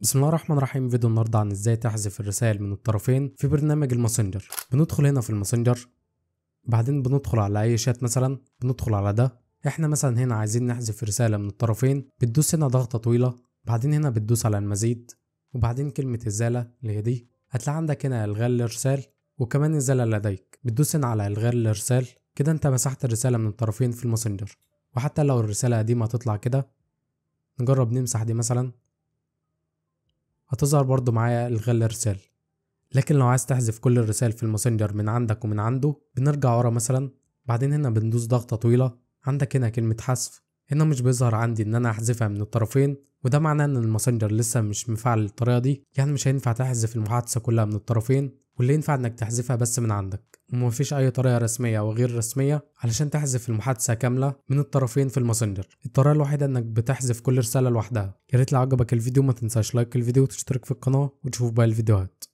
بسم الله الرحمن الرحيم فيديو النهارده عن ازاي تحذف الرسائل من الطرفين في برنامج الماسنجر بندخل هنا في الماسنجر بعدين بندخل على اي شات مثلا بندخل على ده احنا مثلا هنا عايزين نحذف رسالة من الطرفين بتدوس هنا ضغطة طويلة بعدين هنا بتدوس على المزيد وبعدين كلمة ازاله اللي هي دي هتلاقي عندك هنا الغاء الارسال وكمان ازاله لديك بتدوس هنا على الغاء الارسال كده انت مسحت الرسالة من الطرفين في الماسنجر وحتى لو الرسالة قديمة تطلع كده نجرب نمسح دي مثلا هتظهر برضو معايا الغل رسالة لكن لو عايز تحذف كل الرسائل في الماسنجر من عندك ومن عنده بنرجع ورا مثلا بعدين هنا بندوس ضغطة طويلة عندك هنا كلمة حذف هنا مش بيظهر عندي ان انا احذفها من الطرفين وده معناه ان الماسنجر لسه مش مفعل الطريقة دي يعني مش هينفع تحذف المحادثة كلها من الطرفين واللي ينفع انك تحذفها بس من عندك ومفيش اي طريقه رسميه او غير رسميه علشان تحذف المحادثه كامله من الطرفين في الماسنجر الطريقه الوحيده انك بتحذف كل رساله لوحدها يا ريت لو عجبك الفيديو ما تنساش لايك الفيديو وتشترك في القناه وتشوف باقي الفيديوهات